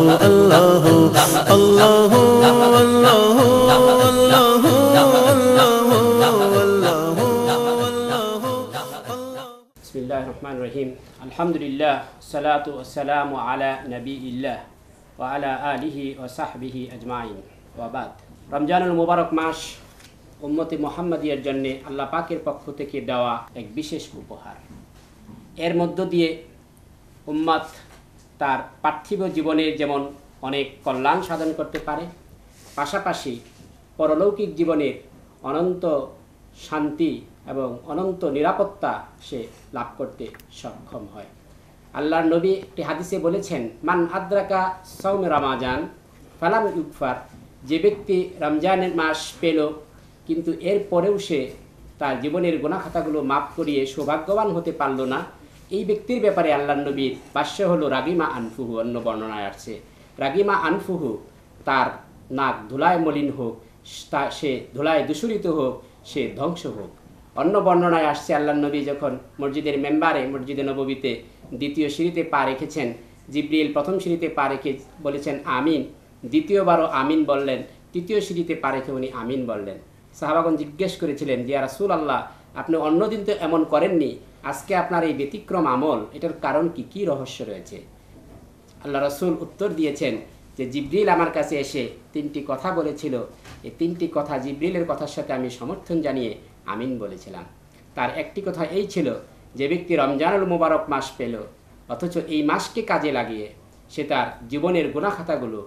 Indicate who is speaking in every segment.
Speaker 1: الله الله الله
Speaker 2: بسم الله الرحمن الرحيم الحمد لله والصلاة والسلام على نبي الله وعلى آله وصحبه أجمعين وبعد رمضان المبارك ماش উম্মতি মোহাম্মদিয়ার জন্য আল্লাহ পাকের পক্ষ থেকে দেওয়া এক বিশেষ উপহার এর মধ্য দিয়ে উম্মাদ তার পার্থিব জীবনের যেমন অনেক কল্যাণ সাধন করতে পারে পাশাপাশি পরলৌকিক জীবনের অনন্ত শান্তি এবং অনন্ত নিরাপত্তা সে লাভ করতে সক্ষম হয় আল্লাহর নবী একটি হাদিসে বলেছেন মান আদ্রাকা সৌম রামাজান ফালাম ইউকফার যে ব্যক্তি রমজানের মাস পেল কিন্তু এর পরেও সে তার জীবনের গোনাখাতাগুলো মাফ করিয়ে সৌভাগ্যবান হতে পারল না এই ব্যক্তির ব্যাপারে আল্লাহ নবীর ভাষ্য হলো রাগিমা আনফুহু অন্য বর্ণনায় আসছে রাগিমা আনফুহু তার নাক ধুলায় মলিন হোক তা সে ধুলায় দূষরিত হোক সে ধ্বংস হোক অন্য বর্ণনায় আসছে আল্লাহ নবী যখন মসজিদের মেম্বারে মসজিদে নববীতে দ্বিতীয় সিঁড়িতে পা রেখেছেন জিব্রিল প্রথম সিঁড়িতে পা রেখে বলেছেন আমিন দ্বিতীয়বারও আমিন বললেন তৃতীয় সিঁড়িতে পা রেখে উনি আমিন বললেন সাহাবাগন জিজ্ঞেস করেছিলেন যে রাসুল আল্লাহ আপনি অন্যদিন তো এমন করেননি আজকে আপনার এই ব্যতিক্রম আমল এটার কারণ কি কি রহস্য রয়েছে আল্লাহ রসুল উত্তর দিয়েছেন যে জিব্রিল আমার কাছে এসে তিনটি কথা বলেছিল এই তিনটি কথা জিব্রিলের কথার সাথে আমি সমর্থন জানিয়ে আমিন বলেছিলাম তার একটি কথা এই ছিল যে ব্যক্তি রমজানুল মুবারক মাস পেল অথচ এই মাসকে কাজে লাগিয়ে সে তার জীবনের গুণাখাতাগুলো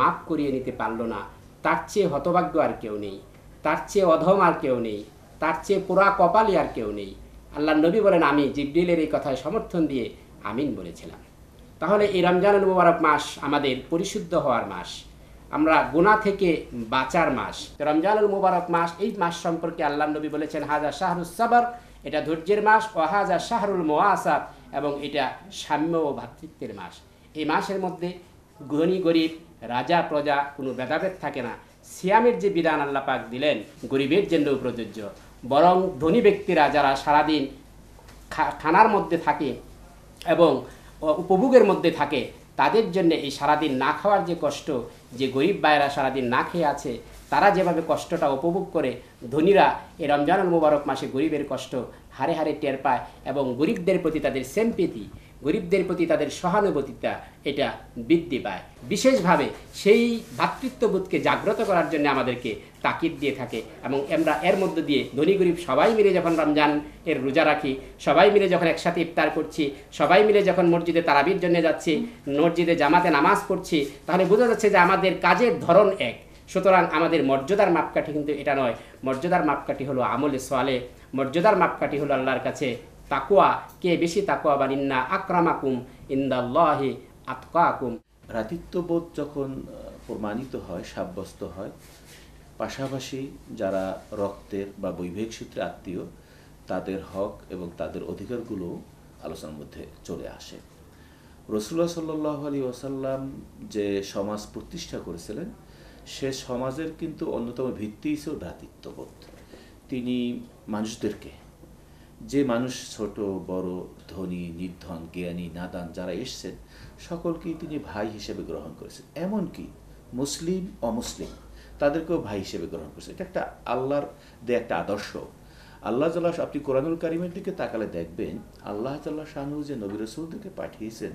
Speaker 2: মাপ করিয়ে নিতে পারল না তার চেয়ে হতভাগ্য আর কেউ নেই তার চেয়ে অধম আর কেউ নেই তার চেয়ে পোড়া কপালই আর কেউ নেই আল্লাহ নবী বলেন আমি জিবডিলের এই কথায় সমর্থন দিয়ে আমিন বলেছিলাম তাহলে এই রমজান মুবারক মাস আমাদের পরিশুদ্ধ হওয়ার মাস আমরা গুণা থেকে বাঁচার মাস রমজানুল মুবারক মাস এই মাস সম্পর্কে আল্লাহ নবী বলেছেন হাজা শাহরুল সাবর এটা ধৈর্যের মাস ও হাজা শাহরুল মোয়াসাদ এবং এটা সাম্য ও ভ্রাতৃত্বের মাস এই মাসের মধ্যে গণী গরিব রাজা প্রজা কোনো ভেদাভেদ থাকে না সিয়ামের যে বিধান আল্লাপাক দিলেন গরিবের জন্যও প্রযোজ্য বরং ধনী ব্যক্তিরা যারা সারাদিন খানার মধ্যে থাকে এবং উপভোগের মধ্যে থাকে তাদের জন্য এই সারাদিন না খাওয়ার যে কষ্ট যে গরিব ভাইয়েরা সারাদিন না খেয়ে আছে তারা যেভাবে কষ্টটা উপভোগ করে ধনীরা এই রমজানুল মুবারক মাসে গরিবের কষ্ট হারে হারে টের পায় এবং গরিবদের প্রতি তাদের সেম্পিতি গরিবদের প্রতি তাদের সহানুভূতিটা এটা বৃদ্ধি পায় বিশেষভাবে সেই ভাতৃত্ববোধকে জাগ্রত করার জন্য আমাদেরকে তাকিদ দিয়ে থাকে এবং আমরা এর মধ্য দিয়ে ধনী গরিব সবাই মিলে যখন রমজান এর রোজা রাখি সবাই মিলে যখন একসাথে ইফতার করছি সবাই মিলে যখন মসজিদে তারাবির জন্য যাচ্ছি মসজিদে জামাতে নামাজ পড়ছি তাহলে বোঝা যাচ্ছে যে আমাদের কাজের ধরন এক সুতরাং আমাদের মর্যাদার মাপকাঠি কিন্তু এটা নয় মর্যাদার মাপকাঠি হলো আমলে সোয়ালে মর্যাদার মাপকাঠি হলো আল্লাহর কাছে তাকুয়া কে বেশি বা ইন্না আক্রামাকুম
Speaker 1: ইন্দাল্লাহি আতকাকুম রাতিত্ববোধ যখন প্রমাণিত হয় সাব্যস্ত হয় পাশাপাশি যারা রক্তের বা বৈবাহিক সূত্রে আত্মীয় তাদের হক এবং তাদের অধিকারগুলো আলোচনার মধ্যে চলে আসে রসুল্লাহ সাল্লাহ আলী ওসাল্লাম যে সমাজ প্রতিষ্ঠা করেছিলেন সে সমাজের কিন্তু অন্যতম ভিত্তি ছিল ভ্রাতৃত্ববোধ তিনি মানুষদেরকে যে মানুষ ছোট বড় ধনী নির্ধন জ্ঞানী নাদান যারা এসছেন সকলকেই তিনি ভাই হিসেবে গ্রহণ করেছেন এমনকি মুসলিম অমুসলিম তাদেরকেও ভাই হিসেবে গ্রহণ করেছে এটা একটা আল্লাহর দে একটা আদর্শ আল্লাহ তাল্লাহ আপনি কোরআনুল কারিমের দিকে তাকালে দেখবেন আল্লাহ তাল্লাহ শাহু যে নবী রসুলদেরকে পাঠিয়েছেন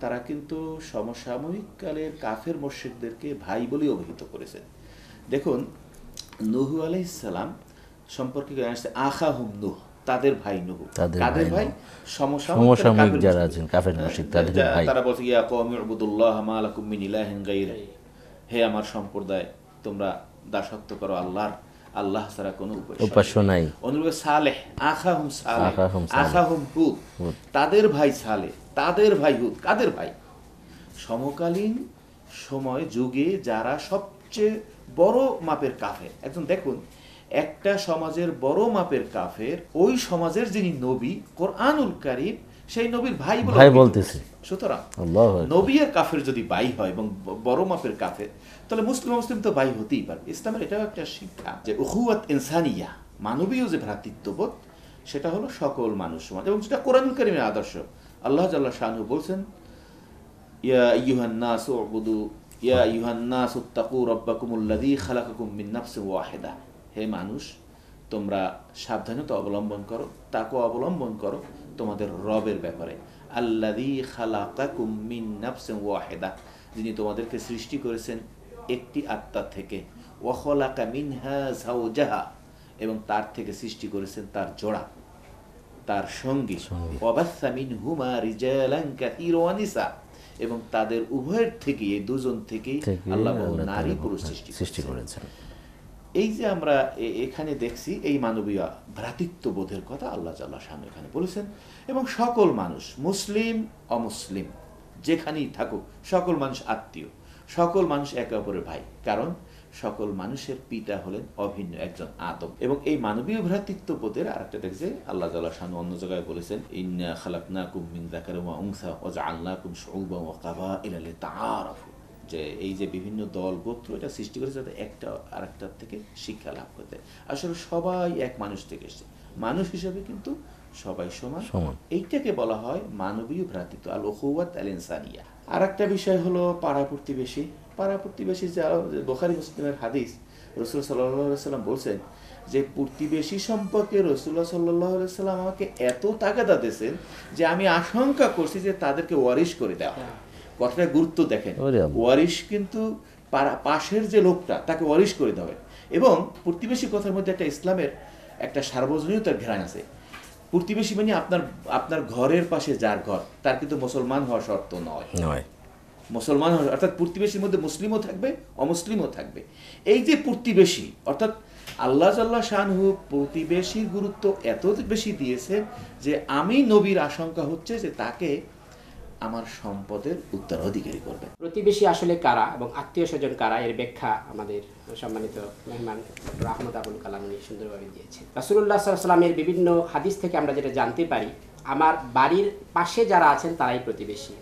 Speaker 1: তারা কিন্তু সমসাময়িক কালের কাফের মসজিদদেরকে ভাই বলে অভিহিত করেছেন দেখুন নুহু আলাইসালাম সম্পর্কে আসছে আখা হুম নুহ তাদের ভাই নব তাদের ভাই সমসাময়িক যারা আছেন কাফের মুশরিক হ্যাঁ, তাদের ভাই তারা বলছে ইয়া কওমি উবুদুল্লাহ মা লাকুম মিন ইলাহিন গায়রা হে আমার সম্প্রদায় তোমরা দাসত্ব করো আল্লাহর আল্লাহ ছাড়া কোনো উপাস্য নাই অনুরূপে সালেহ আখাহুম সালেহ আখাহুম হুদ তাদের ভাই সালে তাদের ভাই হুদ কাদের ভাই সমকালীন সময় যুগে যারা সবচেয়ে বড় মাপের কাফের একজন দেখুন একটা সমাজের বড় মাপের কাফের ওই সমাজের যিনি নবী কোরআনুল কারিম সেই নবীর ভাই ভাই বলতেছে সুতরাং নবী আর কাফের যদি ভাই হয় এবং বড় মাপের কাফের তাহলে মুসলিম মুসলিম তো ভাই হতেই পারবে ইসলামের এটাও একটা শিক্ষা যে উহুয়াত ইনসানিয়া মানবীয় যে ভ্রাতৃত্ববোধ সেটা হলো সকল মানুষ সমাজ এবং সেটা কোরআনুল কারিমের আদর্শ আল্লাহ জাল্লাহ শাহু বলছেন ইয়া ইউহান্নাস ওবুদু ইয়া ইউহান্নাস উত্তাকু রব্বাকুমুল্লাদি খালাকাকুম মিন নাফসি হে মানুষ তোমরা সাবধানতা অবলম্বন করো তাকে অবলম্বন করো তোমাদের রবের ব্যাপারে আল্লাহ যিনি তোমাদেরকে সৃষ্টি করেছেন একটি আত্মা থেকে এবং তার থেকে সৃষ্টি করেছেন তার জোড়া তার সঙ্গী এবং তাদের উভয়ের থেকে দুজন থেকে আল্লাহ নারী পুরুষ সৃষ্টি করেছেন এই যে আমরা এখানে দেখছি এই মানবীয় ভ্রাতৃত্ববোধের কথা আল্লাহ তাল্লাহ সামনে এখানে বলেছেন এবং সকল মানুষ মুসলিম অমুসলিম যেখানেই থাকুক সকল মানুষ আত্মীয় সকল মানুষ একে অপরের ভাই কারণ সকল মানুষের পিতা হলেন অভিন্ন একজন আদম এবং এই মানবীয় ভ্রাতৃত্ববোধের আর একটা দেখছে আল্লাহ জাল্লাহ শানু অন্য জায়গায় বলেছেন ইন্না খালাকনা কুম মিন দাকার ওয়া উংসা ওয়া যে এই যে বিভিন্ন দল গোত্র এটা সৃষ্টি করেছে যাতে একটা আর একটার থেকে শিক্ষা লাভ করতে আসলে সবাই এক মানুষ থেকে এসছে মানুষ হিসেবে কিন্তু সবাই সমান সমান এইটাকে বলা হয় মানবীয় ভ্রাতৃত্ব আল ওহুয়াত আল ইনসানিয়া আর একটা বিষয় হলো পাড়া প্রতিবেশী পাড়া প্রতিবেশী যা বোখারি মুসলিমের হাদিস রসুল সাল্লাম বলছেন যে প্রতিবেশী সম্পর্কে রসুল্লাহ সাল্লাহ সাল্লাম আমাকে এত তাগাদা দিয়েছেন যে আমি আশঙ্কা করছি যে তাদেরকে ওয়ারিশ করে দেওয়া কথাটা গুরুত্ব দেখেন ওয়ারিশ কিন্তু পাশের যে লোকটা তাকে ওয়ারিশ করে দেবে এবং প্রতিবেশী কথার মধ্যে একটা ইসলামের একটা সার্বজনীয়তার ঘেরান আছে প্রতিবেশী মানে আপনার আপনার ঘরের পাশে যার ঘর তার কিন্তু মুসলমান হওয়া শর্ত নয় মুসলমান অর্থাৎ প্রতিবেশীর মধ্যে মুসলিমও থাকবে অমুসলিমও থাকবে এই যে প্রতিবেশী অর্থাৎ আল্লাহ জাল্লা শাহু প্রতিবেশীর গুরুত্ব এত বেশি দিয়েছে যে আমি নবীর আশঙ্কা হচ্ছে যে তাকে আমার সম্পদের উত্তরাধিকারী করবে প্রতিবেশী আসলে কারা এবং আত্মীয় স্বজন কারা এর ব্যাখ্যা
Speaker 2: আমাদের সম্মানিত মেহমান রাহমদ আবুল কালাম উনি সুন্দরভাবে দিয়েছেন
Speaker 1: রাসুল্লাহ সাল্লামের
Speaker 2: বিভিন্ন হাদিস থেকে আমরা যেটা জানতে পারি আমার বাড়ির পাশে যারা আছেন তারাই প্রতিবেশী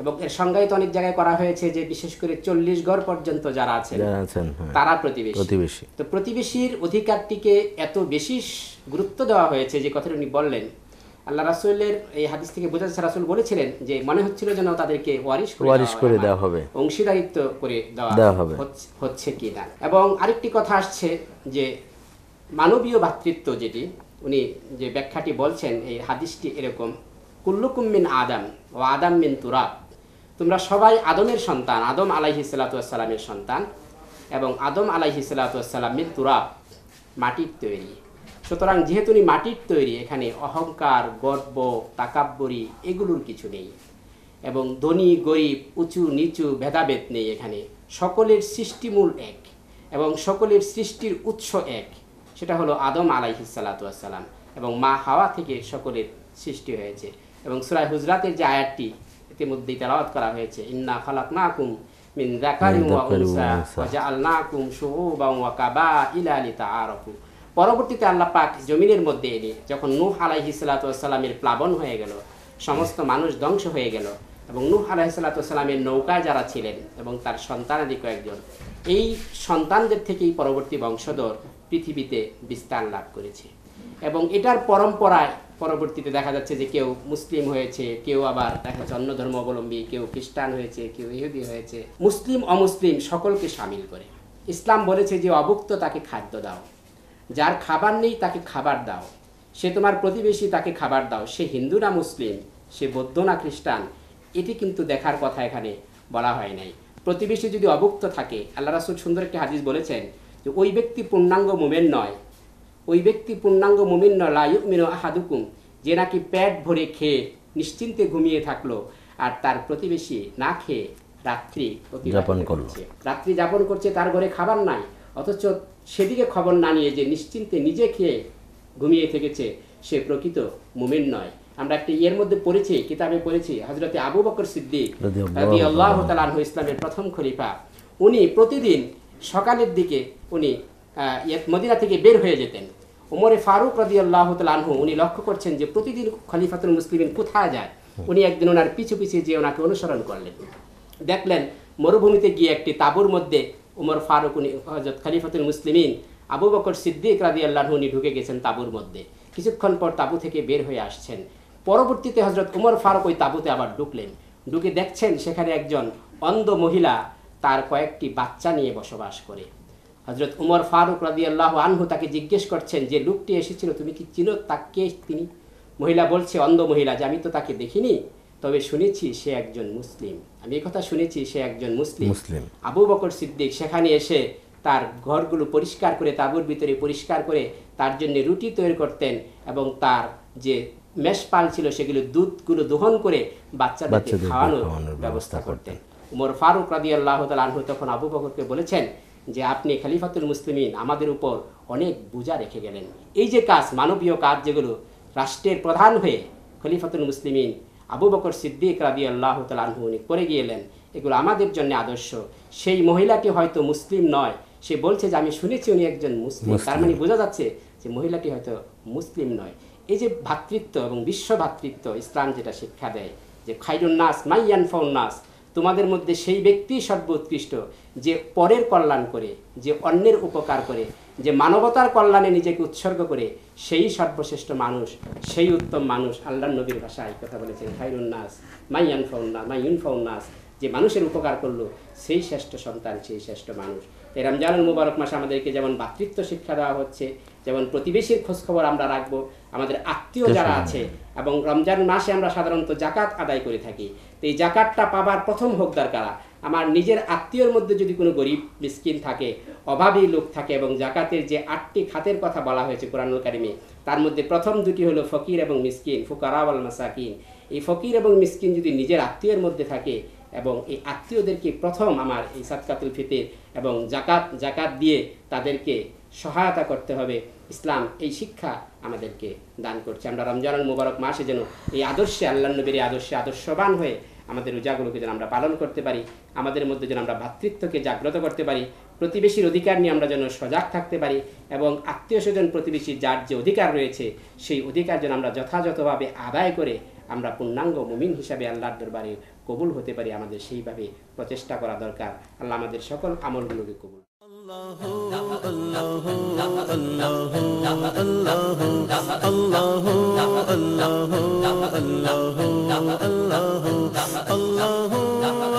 Speaker 2: এবং এর সংজ্ঞায় তো অনেক জায়গায় করা হয়েছে যে বিশেষ করে চল্লিশ গড় পর্যন্ত যারা আছেন হ্যাঁ, তারা প্রতিবেশী তো প্রতিবেশীর অধিকারটিকে এত বেশি গুরুত্ব দেওয়া হয়েছে যে কথাটা উনি বললেন আল্লাহ রাসুলের এই হাদিস থেকে বোঝা যাচ্ছে রাসুল বলেছিলেন যে মনে হচ্ছিল যেন তাদেরকে ওয়ারিশ করে দেওয়া হবে মানে অংশীদারিত্ব করে দেওয়া হবে হচ্ছে কি না এবং আরেকটি কথা আসছে যে মানবীয় ভাতৃত্ব যেটি উনি যে ব্যাখ্যাটি বলছেন এই হাদিসটি এরকম কুল্লুকুম মিন আদাম ও আদাম মিন তুরাব তোমরা সবাই আদমের সন্তান আদম আলাইহি সালাতামের সন্তান এবং আদম আলাইহি সালাতাম মিন তুরাব মাটির তৈরি সুতরাং যেহেতু উনি মাটির তৈরি এখানে অহংকার গর্ব তাকাব্বরি এগুলোর কিছু নেই এবং ধনী গরিব উঁচু নিচু ভেদাভেদ নেই এখানে সকলের সৃষ্টিমূল এক এবং সকলের সৃষ্টির উৎস এক সেটা হলো আদম আলাইহি সালাতাম এবং মা হাওয়া থেকে সকলের সৃষ্টি হয়েছে এবং সুরাই হুজরাতের যে আয়াতটি ইতিমধ্যেই তেলাওয়াত করা হয়েছে ইন্না খালাক নাকুম মিন জাকারিম ওয়া উনসা ওয়া জাআলনাকুম শুউবান ওয়া কাবাইলা লিতাআরাফু পরবর্তীতে আল্লাহ পাক জমিনের মধ্যে এলে যখন নূহ আলাহি সালাতামের প্লাবন হয়ে গেল সমস্ত মানুষ ধ্বংস হয়ে গেল এবং নূহ সালাতামের নৌকায় যারা ছিলেন এবং তার সন্তানাদি কয়েকজন এই সন্তানদের থেকেই পরবর্তী বংশধর পৃথিবীতে বিস্তার লাভ করেছে এবং এটার পরম্পরায় পরবর্তীতে দেখা যাচ্ছে যে কেউ মুসলিম হয়েছে কেউ আবার দেখা যাচ্ছে অন্য ধর্ম অবলম্বী কেউ খ্রিস্টান হয়েছে কেউ ইহুদি হয়েছে মুসলিম অমুসলিম সকলকে সামিল করে ইসলাম বলেছে যে অভুক্ত তাকে খাদ্য দাও যার খাবার নেই তাকে খাবার দাও সে তোমার প্রতিবেশী তাকে খাবার দাও সে হিন্দু না মুসলিম সে বৌদ্ধ না খ্রিস্টান এটি কিন্তু দেখার কথা এখানে বলা হয় নাই প্রতিবেশী যদি অভুক্ত থাকে আল্লাহ রাসুল সুন্দর একটি হাদিস বলেছেন যে ওই ব্যক্তি পূর্ণাঙ্গ মোমেন নয় ওই ব্যক্তি পূর্ণাঙ্গ মোমেন নয় লায়ুক মিনো আহাদুকুম যে নাকি প্যাট ভরে খেয়ে নিশ্চিন্তে ঘুমিয়ে থাকলো আর তার প্রতিবেশী না খেয়ে রাত্রি যাপন করছে রাত্রি যাপন করছে তার ঘরে খাবার নাই অথচ সেদিকে খবর না নিয়ে যে নিশ্চিন্তে নিজে খেয়ে ঘুমিয়ে থেকেছে সে প্রকৃত মুমিন নয় আমরা একটি ইয়ের মধ্যে পড়েছি কিতাবে পড়েছি হজরতে আবু বকর সিদ্দিকি আল্লাহ তালাহ ইসলামের প্রথম খলিফা উনি প্রতিদিন সকালের দিকে উনি ইয়ে, মদিনা থেকে বের হয়ে যেতেন ওমরে ফারুক রদি আল্লাহ তালাহু উনি লক্ষ্য করছেন যে প্রতিদিন খলিফাতুল মুসলিমিন কোথায় যায় উনি একদিন ওনার পিছু পিছিয়ে যেয়ে ওনাকে অনুসরণ করলেন দেখলেন মরুভূমিতে গিয়ে একটি তাঁবুর মধ্যে উমর ফারুক উনি হজরত খালিফাতুল মুসলিমিন আবু বকর সিদ্দিক রাজি আল্লাহ উনি ঢুকে গেছেন তাঁবুর মধ্যে কিছুক্ষণ পর তাঁবু থেকে বের হয়ে আসছেন পরবর্তীতে হজরত উমর ফারুক ওই তাঁবুতে আবার ঢুকলেন ঢুকে দেখছেন সেখানে একজন অন্ধ মহিলা তার কয়েকটি বাচ্চা নিয়ে বসবাস করে হজরত উমর ফারুক রাজি আল্লাহ আনহু তাকে জিজ্ঞেস করছেন যে লোকটি এসেছিল তুমি কি চিনো তাকে তিনি মহিলা বলছে অন্ধ মহিলা যে আমি তো তাকে দেখিনি তবে শুনেছি সে একজন মুসলিম আমি এই কথা শুনেছি সে একজন মুসলিম মুসলিম আবু বকর সিদ্দিক সেখানে এসে তার ঘরগুলো পরিষ্কার করে তাঁবুর ভিতরে পরিষ্কার করে তার জন্য রুটি তৈরি করতেন এবং তার যে মেষপাল ছিল সেগুলো দুধগুলো দোহন করে বাচ্চাদেরকে খাওয়ানোর ব্যবস্থা করতেন উমর ফারুক রাদি আল্লাহ আনহু তখন আবু বকরকে বলেছেন যে আপনি খালিফাতুল মুসলিমিন আমাদের উপর অনেক বোঝা রেখে গেলেন এই যে কাজ মানবীয় কাজ যেগুলো রাষ্ট্রের প্রধান হয়ে খলিফাতুল মুসলিমিন আবু বকর সিদ্দিক রাদি আল্লাহ তালহু উনি করে গিয়েলেন এগুলো আমাদের জন্য আদর্শ সেই মহিলাটি হয়তো মুসলিম নয় সে বলছে যে আমি শুনেছি উনি একজন মুসলিম তার মানে বোঝা যাচ্ছে যে মহিলাটি হয়তো মুসলিম নয় এই যে ভাতৃত্ব এবং বিশ্ব ভাতৃত্ব ইসলাম যেটা শিক্ষা দেয় যে খাইরুন্নাস মাইয়ান ফৌন্নাস তোমাদের মধ্যে সেই ব্যক্তি সর্বোৎকৃষ্ট যে পরের কল্যাণ করে যে অন্যের উপকার করে যে মানবতার কল্যাণে নিজেকে উৎসর্গ করে সেই সর্বশ্রেষ্ঠ মানুষ সেই উত্তম মানুষ আল্লাহ নবীর ভাষায় কথা বলেছেন খাইরুন্নাস মাইয়ান ফাউন্নাস মাইয়ুন ফাউন্নাস যে মানুষের উপকার করলো সেই শ্রেষ্ঠ সন্তান সেই শ্রেষ্ঠ মানুষ এই রমজানুল মুবারক মাসে আমাদেরকে যেমন ভাতৃত্ব শিক্ষা দেওয়া হচ্ছে যেমন প্রতিবেশীর খোঁজখবর আমরা রাখবো আমাদের আত্মীয় যারা আছে এবং রমজান মাসে আমরা সাধারণত জাকাত আদায় করে থাকি তো এই জাকাতটা পাবার প্রথম হোক কারা আমার নিজের আত্মীয়র মধ্যে যদি কোনো গরিব মিসকিন থাকে অভাবী লোক থাকে এবং জাকাতের যে আটটি খাতের কথা বলা হয়েছে কোরআনুল কারিমে তার মধ্যে প্রথম দুটি হলো ফকির এবং মিসকিন ফুকারাওয়াল মাসাকিন এই ফকির এবং মিসকিন যদি নিজের আত্মীয়ের মধ্যে থাকে এবং এই আত্মীয়দেরকে প্রথম আমার এই সাতকাতুল ফিতির এবং জাকাত জাকাত দিয়ে তাদেরকে সহায়তা করতে হবে ইসলাম এই শিক্ষা আমাদেরকে দান করছে আমরা রমজানুল মুবারক মাসে যেন এই আদর্শে আল্লাহ নবীর আদর্শে আদর্শবান হয়ে আমাদের রোজাগুলোকে যেন আমরা পালন করতে পারি আমাদের মধ্যে যেন আমরা ভাতৃত্বকে জাগ্রত করতে পারি প্রতিবেশীর অধিকার নিয়ে আমরা যেন সজাগ থাকতে পারি এবং আত্মীয় স্বজন প্রতিবেশী যার যে অধিকার রয়েছে সেই অধিকার যেন আমরা যথাযথভাবে আদায় করে আমরা পূর্ণাঙ্গ মুমিন হিসাবে আল্লাহর দরবারে কবুল হতে পারি আমাদের সেইভাবে প্রচেষ্টা করা দরকার আল্লাহ আমাদের সকল আমলগুলোকে কবুল اللہ
Speaker 1: ان اللہ ںم ان ہنگ نام ان ہنگام ہن نم ہنگ نم ہنگام